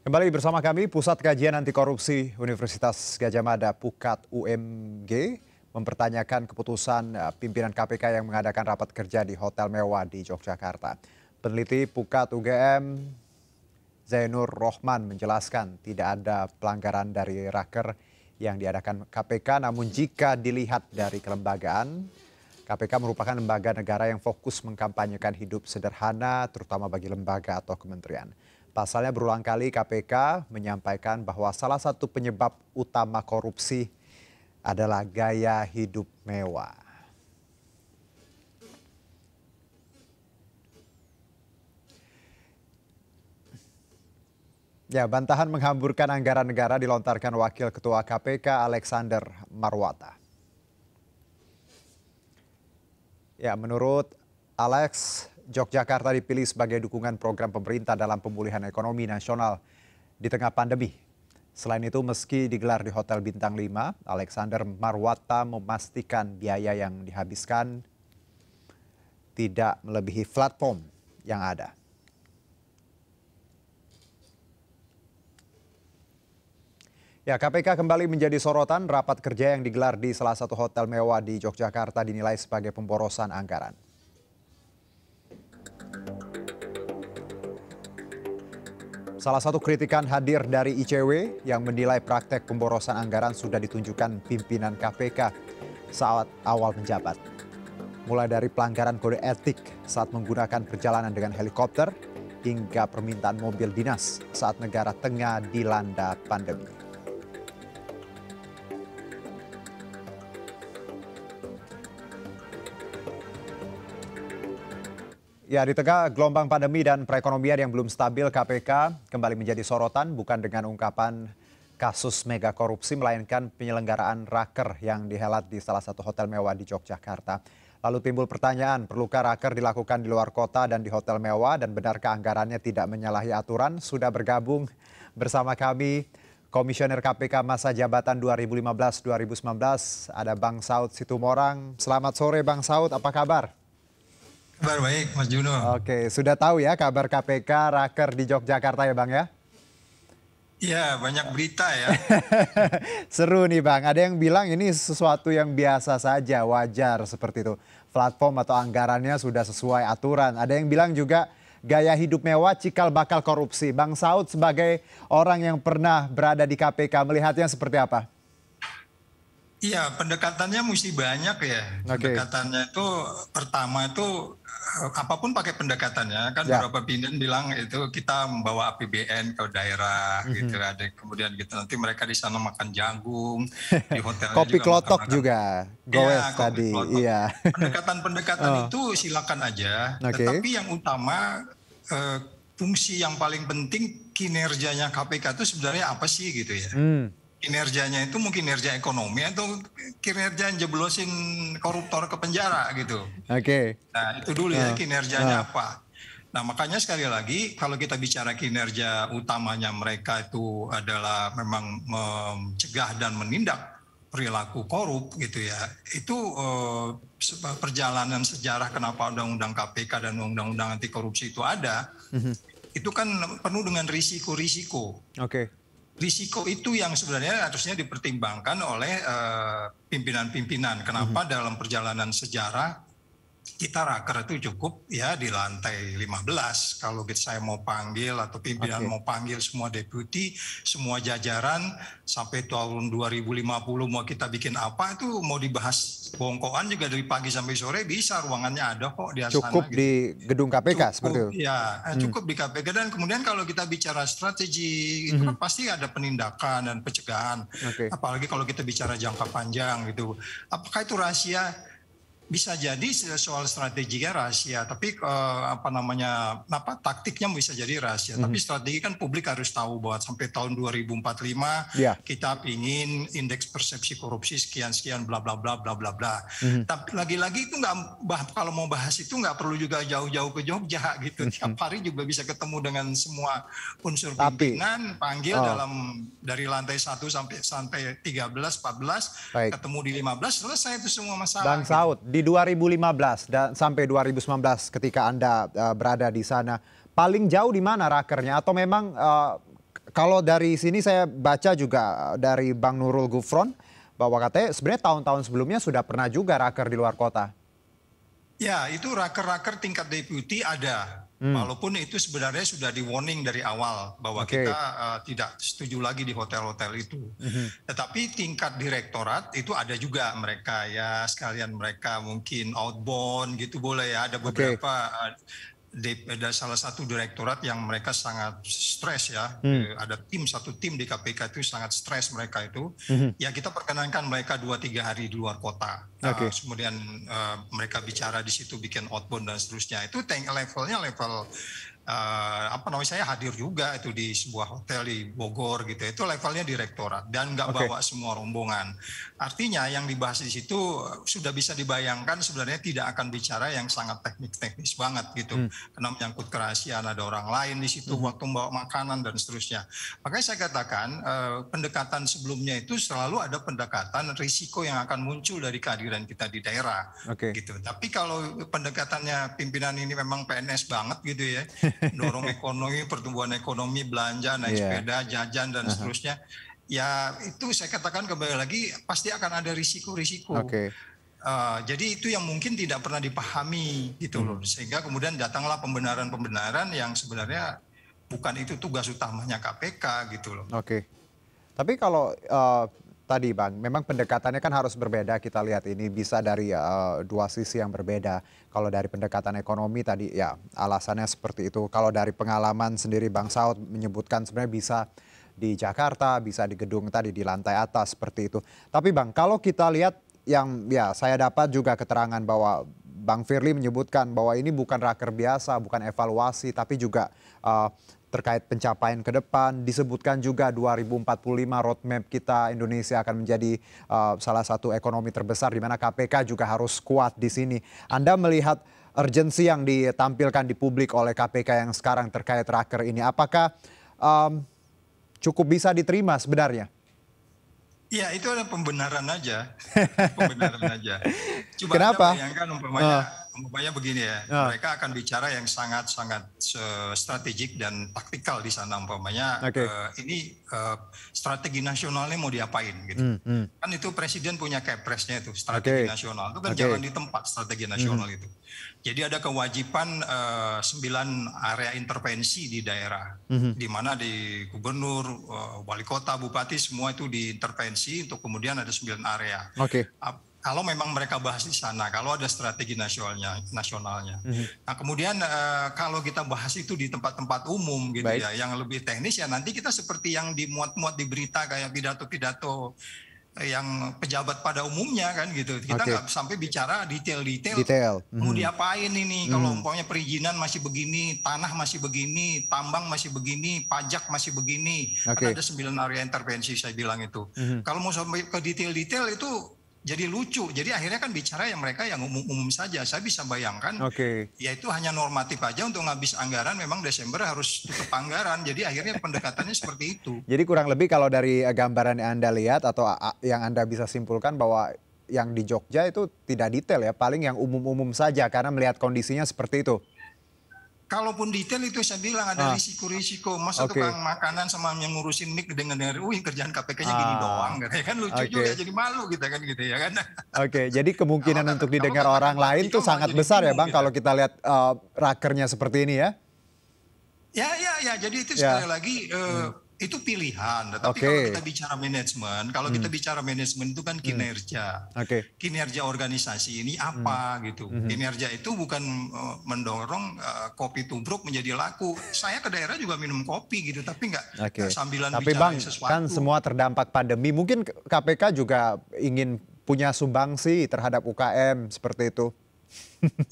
Kembali bersama kami, Pusat Kajian Anti Korupsi Universitas Gajah Mada Pukat UMG mempertanyakan keputusan eh, pimpinan KPK yang mengadakan rapat kerja di Hotel Mewah di Yogyakarta. Peneliti Pukat UGM Zainur Rohman menjelaskan tidak ada pelanggaran dari raker yang diadakan KPK. Namun jika dilihat dari kelembagaan, KPK merupakan lembaga negara yang fokus mengkampanyekan hidup sederhana terutama bagi lembaga atau kementerian. Pasalnya berulang kali KPK menyampaikan bahwa salah satu penyebab utama korupsi adalah gaya hidup mewah. Ya, bantahan menghamburkan anggaran negara dilontarkan Wakil Ketua KPK Alexander Marwata. Ya, menurut Alex, Yogyakarta dipilih sebagai dukungan program pemerintah dalam pemulihan ekonomi nasional di tengah pandemi. Selain itu, meski digelar di Hotel Bintang 5, Alexander Marwata memastikan biaya yang dihabiskan tidak melebihi platform yang ada. Ya, KPK kembali menjadi sorotan rapat kerja yang digelar di salah satu hotel mewah di Yogyakarta dinilai sebagai pemborosan anggaran. Salah satu kritikan hadir dari ICW yang menilai praktek pemborosan anggaran sudah ditunjukkan pimpinan KPK saat awal menjabat. Mulai dari pelanggaran kode etik saat menggunakan perjalanan dengan helikopter hingga permintaan mobil dinas saat negara tengah dilanda pandemi. Ya, di tengah gelombang pandemi dan perekonomian yang belum stabil, KPK kembali menjadi sorotan bukan dengan ungkapan kasus mega korupsi, melainkan penyelenggaraan raker yang dihelat di salah satu hotel mewah di Yogyakarta. Lalu timbul pertanyaan, perlukah raker dilakukan di luar kota dan di hotel mewah dan benarkah anggarannya tidak menyalahi aturan? Sudah bergabung bersama kami Komisioner KPK masa jabatan 2015-2019, ada Bang Saud Situmorang. Selamat sore Bang Saud, apa kabar? Kabar baik, Mas Juno. Oke, sudah tahu ya kabar KPK raker di Yogyakarta ya, Bang ya? Iya, banyak berita ya. Seru nih Bang, ada yang bilang ini sesuatu yang biasa saja, wajar seperti itu. Platform atau anggarannya sudah sesuai aturan. Ada yang bilang juga gaya hidup mewah cikal bakal korupsi. Bang Saud sebagai orang yang pernah berada di KPK melihatnya seperti apa? Iya, pendekatannya mesti banyak ya. Okay. Pendekatannya itu pertama itu Eh, apapun pakai pendekatannya kan ya. beberapa pimpinan bilang itu kita membawa APBN ke daerah mm-hmm. gitu ada ya. kemudian gitu nanti mereka di sana makan jagung di hotel kopi juga klotok juga iya, goes ya, tadi klotok. iya pendekatan-pendekatan oh. itu silakan aja okay. tetapi yang utama eh, fungsi yang paling penting kinerjanya KPK itu sebenarnya apa sih gitu ya mm kinerjanya itu mungkin kinerja ekonomi atau kinerja jeblosin koruptor ke penjara gitu. Oke. Okay. Nah itu dulu ya ah. kinerjanya uh. apa. Nah makanya sekali lagi kalau kita bicara kinerja utamanya mereka itu adalah memang mencegah dan menindak perilaku korup gitu ya. Itu uh, perjalanan sejarah kenapa undang-undang KPK dan undang-undang anti korupsi itu ada. Mm -hmm. Itu kan penuh dengan risiko-risiko. Oke. Okay risiko itu yang sebenarnya harusnya dipertimbangkan oleh eh, pimpinan-pimpinan. Uh, Kenapa mm -hmm. dalam perjalanan sejarah kita raker itu cukup ya di lantai 15 kalau saya mau panggil atau pimpinan okay. mau panggil semua deputi, semua jajaran sampai tahun 2050 mau kita bikin apa itu mau dibahas bongkoan juga dari pagi sampai sore bisa ruangannya ada kok di sana. Cukup gitu. di gedung KPK cukup, seperti itu. Ya, hmm. cukup di KPK dan kemudian kalau kita bicara strategi itu kan hmm. pasti ada penindakan dan pencegahan. Okay. Apalagi kalau kita bicara jangka panjang gitu. Apakah itu rahasia bisa jadi soal strategi ya rahasia, tapi eh, apa namanya apa taktiknya bisa jadi rahasia. Mm -hmm. Tapi mhm. strategi kan publik harus tahu bahwa sampai tahun 2045 yeah. kita ingin indeks persepsi korupsi sekian sekian bla bla bla bla bla bla. Mm -hmm. Tapi lagi-lagi itu nggak kalau mau bahas itu nggak perlu juga jauh-jauh ke Jogja gitu. Mm -hmm. Tiap hari juga bisa ketemu dengan semua unsur tapi, pimpinan, panggil oh. dalam dari lantai 1 sampai sampai 13, 14, Baik. ketemu di 15 selesai itu semua masalah. Dan Saud, di di 2015 dan sampai 2019 ketika Anda uh, berada di sana, paling jauh di mana rakernya atau memang uh, kalau dari sini saya baca juga eh, dari Bang Nurul Gufron bahwa katanya sebenarnya tahun-tahun sebelumnya sudah pernah juga raker di luar kota. Ya, itu raker-raker tingkat deputi ada. Hmm. Walaupun itu sebenarnya sudah di warning dari awal bahwa okay. kita uh, tidak setuju lagi di hotel-hotel itu. hmm Tetapi tingkat direktorat itu ada juga mereka ya sekalian mereka mungkin outbound gitu boleh ya ada beberapa okay. uh, eh, ada salah satu direktorat yang mereka sangat stres ya. Hmm. Ada tim satu tim di KPK itu sangat stres mereka itu. Hmm. Ya kita perkenankan mereka dua tiga hari di luar kota. Nah, okay. kemudian uh, mereka bicara di situ bikin outbound dan seterusnya. Itu tank levelnya level uh, apa namanya saya hadir juga itu di sebuah hotel di Bogor gitu ya. itu levelnya direktorat dan nggak okay. bawa semua rombongan artinya yang dibahas di situ sudah bisa dibayangkan sebenarnya tidak akan bicara yang sangat teknik-teknis banget gitu hmm. karena menyangkut kerahasiaan ada orang lain di situ hmm. waktu membawa makanan dan seterusnya makanya saya katakan uh, pendekatan sebelumnya itu selalu ada pendekatan risiko yang akan muncul dari kehadiran kita di daerah okay. gitu tapi kalau pendekatannya pimpinan ini memang PNS banget gitu ya dorong ekonomi, pertumbuhan ekonomi, belanja, naik yeah. sepeda, jajan dan uh -huh. seterusnya. Ya itu saya katakan kembali lagi pasti akan ada risiko-risiko. Okay. Uh, eh, jadi itu yang mungkin tidak pernah dipahami gitu loh, hmm. sehingga kemudian datanglah pembenaran-pembenaran yang sebenarnya bukan itu tugas utamanya KPK gitu loh. Oke, okay. tapi kalau uh, tadi Bang, memang pendekatannya kan harus berbeda. Kita lihat ini bisa dari uh, dua sisi yang berbeda. Kalau dari pendekatan ekonomi tadi ya alasannya seperti itu. Kalau dari pengalaman sendiri Bang Saud menyebutkan sebenarnya bisa di Jakarta, bisa di gedung tadi di lantai atas seperti itu. Tapi Bang, kalau kita lihat yang ya saya dapat juga keterangan bahwa Bang Firly menyebutkan bahwa ini bukan raker biasa, bukan evaluasi, tapi juga uh, terkait pencapaian ke depan. Disebutkan juga 2045 roadmap kita Indonesia akan menjadi uh, salah satu ekonomi terbesar di mana KPK juga harus kuat di sini. Anda melihat urgensi yang ditampilkan di publik oleh KPK yang sekarang terkait raker ini apakah um, cukup bisa diterima sebenarnya? Ya itu adalah pembenaran aja, pembenaran aja. Coba Kenapa? uh umpamanya begini ya, ya. mereka akan bicara yang sangat-sangat strategik dan taktikal di sana umpamanya okay. uh, eh, ini uh, strategi nasionalnya mau diapain gitu. Hmm, hmm. Kan itu presiden punya kepresnya itu strategi okay. nasional. Itu kan okay. jalan di tempat strategi hmm. nasional hmm. itu. Jadi ada kewajiban eh, sembilan area intervensi di daerah, hmm di mana di gubernur, uh, wali kota, bupati semua itu diintervensi untuk kemudian ada sembilan area. okay. uh, kalau memang mereka bahas di sana, kalau ada strategi nasionalnya, nasionalnya. Mm -hmm. Nah kemudian eh, kalau kita bahas itu di tempat-tempat umum gitu Baik. ya, yang lebih teknis ya nanti kita seperti yang dimuat-muat di berita kayak pidato-pidato yang pejabat pada umumnya kan gitu. Kita nggak okay. sampai bicara detail-detail. Detail. apa mm-hmm. diapain ini? Mm-hmm. Kalau umpamanya perizinan masih begini, tanah masih begini, tambang masih begini, pajak masih begini. Kan okay. ada sembilan area intervensi saya bilang itu. Mm-hmm. Kalau mau sampai ke detail-detail itu jadi lucu. Jadi akhirnya kan bicara yang mereka yang umum-umum saja. Saya bisa bayangkan, okay. ya hanya normatif aja untuk ngabis anggaran. Memang Desember harus tutup anggaran. Jadi akhirnya pendekatannya seperti itu. Jadi kurang lebih kalau dari eh, gambaran yang anda lihat atau yang anda bisa simpulkan bahwa yang di Jogja itu tidak detail ya, paling yang umum-umum saja karena melihat kondisinya seperti itu kalaupun detail itu saya bilang ada ah. risiko-risiko. Ah. Masa okay. tukang makanan sama yang ngurusin mic dengan dengar, wih kerjaan KPK-nya ah. gini doang, gitu ya kan lucu okay. juga jadi malu gitu kan gitu ya kan. Oke, okay, jadi kemungkinan kalau, untuk didengar kalau orang lain tuh sangat besar ya bang, gitu. kalau kita lihat uh, rakernya seperti ini ya. Ya, ya, ya. Jadi itu ya. sekali lagi uh, hmm itu pilihan. Tapi okay. kalau kita bicara manajemen, kalau hmm. kita bicara manajemen itu kan hmm. kinerja. Hmm. Okay. Kinerja organisasi ini hmm. apa hmm. gitu. Hmm. Kinerja itu bukan eh, mendorong uh, kopi tubruk menjadi laku. Saya ke daerah juga minum kopi gitu, tapi nggak okay. sambilan tapi bicara bang, sesuatu. Kan semua terdampak pandemi. Mungkin KPK juga ingin punya sumbangsi terhadap UKM seperti itu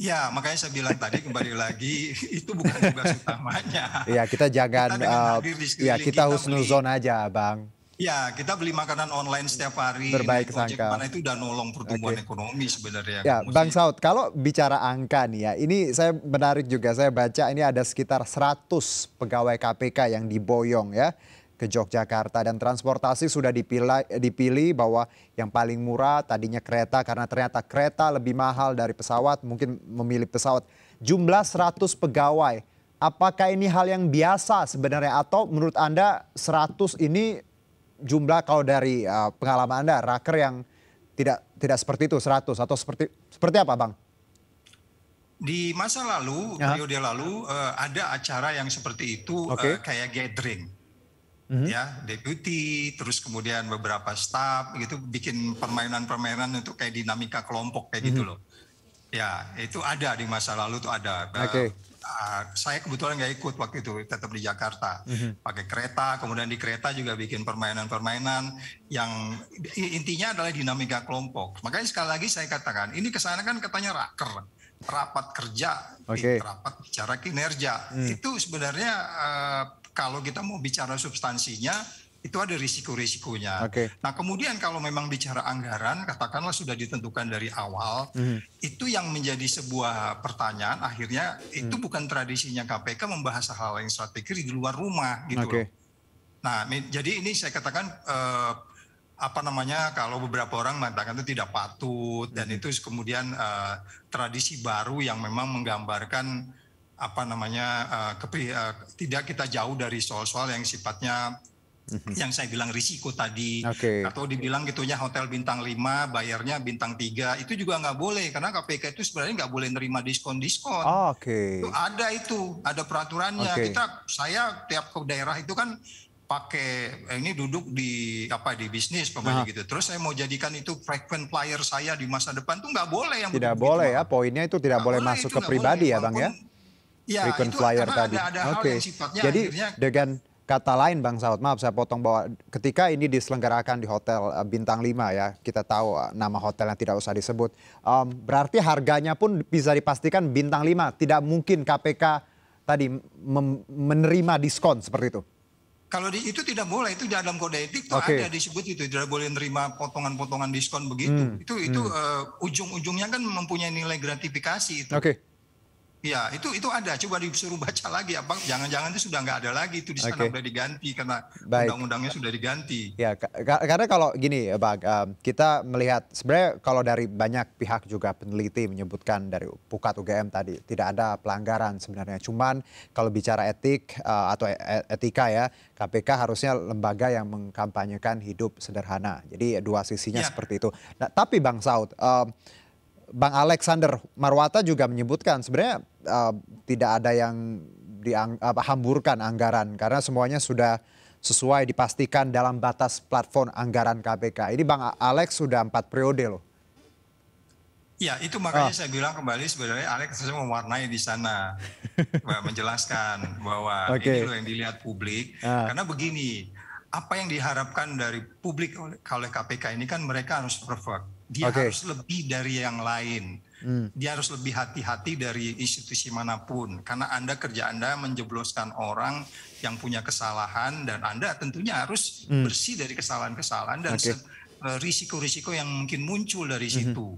ya, makanya saya bilang tadi kembali lagi itu bukan tugas utamanya. Iya, kita jangan kita uh, ya kita, kita husnuzon aja, Bang. Ya, kita beli makanan online setiap hari. Berbaik sangka. Mana itu udah nolong pertumbuhan okay. ekonomi sebenarnya. Ya, Bang Saud, kalau bicara angka nih ya, ini saya menarik juga. Saya baca ini ada sekitar 100 pegawai KPK yang diboyong ya ke Yogyakarta dan transportasi sudah dipilih, dipilih bahwa yang paling murah tadinya kereta karena ternyata kereta lebih mahal dari pesawat mungkin memilih pesawat. Jumlah 100 pegawai, apakah ini hal yang biasa sebenarnya atau menurut Anda 100 ini jumlah kalau dari uh, pengalaman Anda raker yang tidak tidak seperti itu 100 atau seperti seperti apa Bang? Di masa lalu, ya. periode lalu uh, ada acara yang seperti itu okay. uh, kayak gathering hmm. ya deputi, terus kemudian beberapa staff gitu bikin permainan-permainan untuk kayak dinamika kelompok kayak hmm. gitu mhm. loh. Ya itu ada di masa lalu tuh ada. Eh, okay. Uh, saya kebetulan nggak ikut waktu itu tetap di Jakarta mm-hmm. pakai kereta kemudian di kereta juga bikin permainan-permainan yang intinya adalah dinamika kelompok makanya sekali lagi saya katakan ini kesana kan katanya raker rapat kerja okay. rapat bicara kinerja hmm. itu sebenarnya uh, kalau kita mau bicara substansinya itu ada risiko-risikonya. Okay. Nah kemudian kalau memang bicara anggaran, katakanlah sudah ditentukan dari awal, mm. itu yang menjadi sebuah pertanyaan. Akhirnya mm. itu mhm. bukan tradisinya KPK membahas hal-hal yang strategis di luar rumah gitu. Okay. Nah jadi ini saya katakan eh, apa namanya kalau beberapa orang mengatakan itu tidak patut mm. dan mhm. itu kemudian eh, tradisi baru yang memang menggambarkan apa namanya uh, tidak kita jauh dari soal-soal yang sifatnya mhm. yang saya bilang risiko tadi okay. atau dibilang gitunya hotel bintang 5 bayarnya bintang 3 itu juga nggak boleh karena KPK itu sebenarnya nggak boleh nerima diskon-diskon. Oh, Oke. Okay. ada itu, ada peraturannya. Okay. Kita saya tiap ke daerah itu kan pakai eh, ini duduk di apa di bisnis pokoknya nah. gitu. Terus saya mau jadikan itu frequent flyer saya di masa depan tuh nggak boleh yang Tidak boleh ya, poinnya itu tidak boleh, boleh masuk ke pribadi boleh. ya, Bang ya ya, frequent itu, flyer tadi. Ada, ada Oke. Okay. Jadi akhirnya... dengan kata lain Bang Saud, maaf saya potong bahwa ketika ini diselenggarakan di hotel eh, bintang 5 ya, kita tahu eh, nama hotelnya tidak usah disebut. Um, berarti harganya pun bisa dipastikan bintang 5, tidak mungkin KPK tadi menerima diskon seperti itu. Kalau di, itu tidak boleh, itu dalam kode etik itu okay. ada disebut itu tidak boleh menerima potongan-potongan diskon begitu. Hmm. Itu hmm. itu hmm. uh, ujung-ujungnya kan mempunyai nilai gratifikasi itu. Oke. Okay. Ya, itu itu ada. Coba disuruh baca lagi, abang. Ya, Jangan-jangan itu sudah nggak ada lagi itu di sana okay. sudah diganti karena undang-undangnya sudah diganti. Ya, karena kalau gini, ya, bang, eh, kita melihat sebenarnya kalau dari banyak pihak juga peneliti menyebutkan dari Pukat UGM tadi tidak ada pelanggaran sebenarnya. Cuman kalau bicara etik eh, atau e, e, etika ya, KPK harusnya lembaga yang mengkampanyekan hidup sederhana. Jadi dua sisinya ya. seperti itu. Nah, tapi Bang Saud. Um, Bang Alexander Marwata juga menyebutkan sebenarnya uh, tidak ada yang dihamburkan anggaran karena semuanya sudah sesuai dipastikan dalam batas platform anggaran KPK. Ini Bang Alex sudah empat periode loh. Ya itu makanya oh. saya bilang kembali sebenarnya Alex saya mewarnai di sana menjelaskan bahwa okay. ini loh yang dilihat publik ah. karena begini apa yang diharapkan dari publik oleh, oleh KPK ini kan mereka harus perfect dia okay. harus lebih dari yang lain. Hmm. Dia harus lebih hati-hati dari institusi manapun karena Anda kerja Anda menjebloskan orang yang punya kesalahan dan Anda tentunya harus hmm. bersih dari kesalahan-kesalahan dan risiko eh, risiko-risiko yang mungkin muncul dari hmm. situ.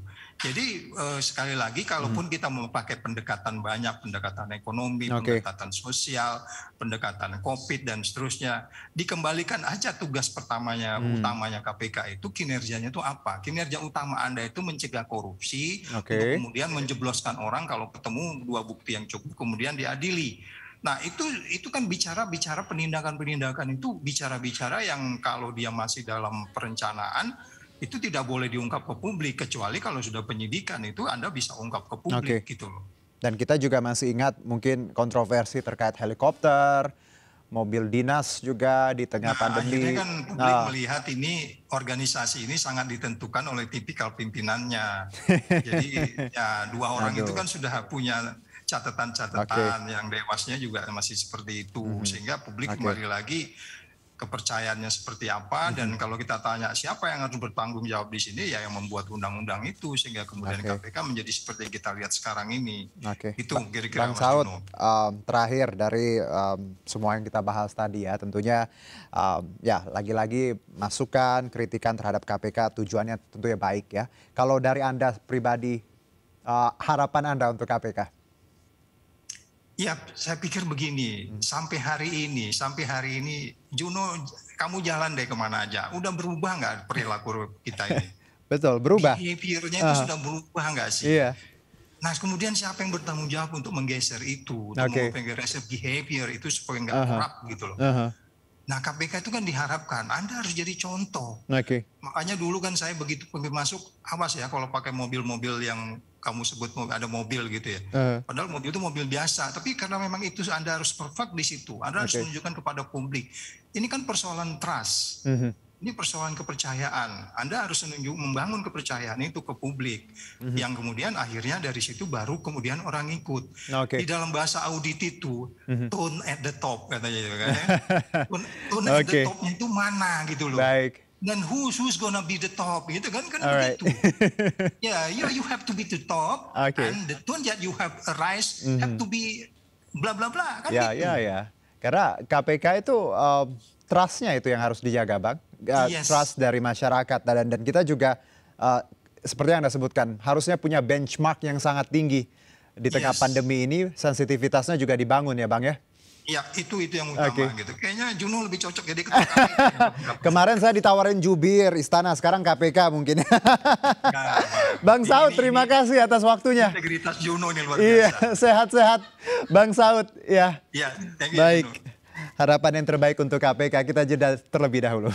Jadi uh, sekali lagi, kalaupun hmm. kita memakai pendekatan banyak, pendekatan ekonomi, okay. pendekatan sosial, pendekatan COVID dan seterusnya, dikembalikan aja tugas pertamanya, hmm. utamanya KPK itu kinerjanya itu apa? Kinerja utama anda itu mencegah korupsi, okay. untuk kemudian menjebloskan orang kalau ketemu dua bukti yang cukup, kemudian diadili. Nah itu itu kan bicara bicara penindakan penindakan itu bicara bicara yang kalau dia masih dalam perencanaan itu tidak boleh diungkap ke publik kecuali kalau sudah penyidikan itu Anda bisa ungkap ke publik okay. gitu loh. Dan kita juga masih ingat mungkin kontroversi terkait helikopter, mobil dinas juga di tengah nah, pandemi. Akhirnya kan publik nah. melihat ini organisasi ini sangat ditentukan oleh tipikal pimpinannya. Jadi ya dua orang Aduh. itu kan sudah punya catatan-catatan okay. yang dewasnya juga masih seperti itu -hmm. sehingga publik okay. kembali lagi kepercayaannya seperti apa hmm. dan kalau kita tanya siapa yang harus bertanggung jawab di sini ya yang membuat undang-undang itu sehingga kemudian okay. KPK menjadi seperti yang kita lihat sekarang ini. Oke. Okay. Itu kira-kira Bang Saud um, terakhir dari um, semua yang kita bahas tadi ya tentunya um, ya lagi-lagi masukan kritikan terhadap KPK tujuannya tentunya baik ya. Kalau dari Anda pribadi uh, harapan Anda untuk KPK? Ya, saya pikir begini, hmm. sampai hari ini, sampai hari ini, Juno, kamu jalan deh kemana aja. Udah berubah nggak perilaku kita ini? Betul, berubah. Behaviornya uh. itu ah. sudah berubah nggak sih? Iya. Nah, kemudian siapa yang bertanggung jawab untuk menggeser itu, untuk okay. menggeser behavior itu supaya nggak uh -huh. kerap gitu loh. Uh -huh. Nah KPK itu kan diharapkan Anda harus jadi contoh. Oke. Okay. Makanya dulu kan saya begitu masuk awas ya kalau pakai mobil-mobil yang kamu sebut ada mobil gitu ya. Uh. Padahal mobil itu mobil biasa, tapi karena memang itu Anda harus perfect di situ. Anda okay. harus menunjukkan kepada publik. Ini kan persoalan trust. Uh mhm. -huh. Ini persoalan kepercayaan. Anda harus menunjuk membangun kepercayaan itu ke publik, uh mhm. -huh. yang kemudian akhirnya dari situ baru kemudian orang ikut. Okay. Di dalam bahasa audit itu uh mhm. -huh. tone at the top katanya, gitu kan? Ya. tone, tone okay. at the topnya itu mana gitu loh. Baik Then who's who's gonna be the top gitu kan kan All begitu. Right. yeah, you you have to be the top okay. and the tone that you have rise mm -hmm. have to be bla bla bla kan yeah, gitu. Ya yeah, ya yeah. Karena KPK itu um, trustnya itu yang harus dijaga bang, uh, yes. trust dari masyarakat dan dan kita juga uh, seperti yang anda sebutkan harusnya punya benchmark yang sangat tinggi di tengah yes. pandemi ini sensitivitasnya juga dibangun ya bang ya. Ya itu itu yang utama okay. gitu. Kayaknya Juno lebih cocok jadi ya, ketua KPK. Kemarin saya ditawarin jubir istana, sekarang KPK mungkin. nah, Bang Saud, terima ini, kasih atas waktunya. Integritas Juno ini luar iya, biasa. Iya, sehat-sehat. Bang Saud, ya. Iya, Baik. Juno. Harapan yang terbaik untuk KPK, kita jeda terlebih dahulu.